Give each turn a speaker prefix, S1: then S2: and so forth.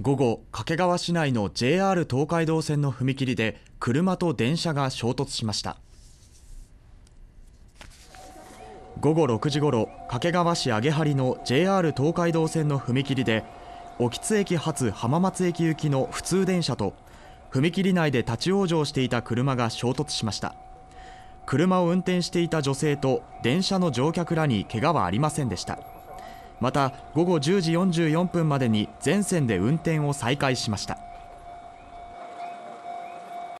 S1: 午後掛川市内の JR 東海道線の踏切で車と電車が衝突しました午後6時ごろ掛川市揚張の JR 東海道線の踏切で興津駅発浜松駅行きの普通電車と踏切内で立ち往生していた車が衝突しました車を運転していた女性と電車の乗客らに怪我はありませんでしたまた午後10時44分までに全線で運転を再開しました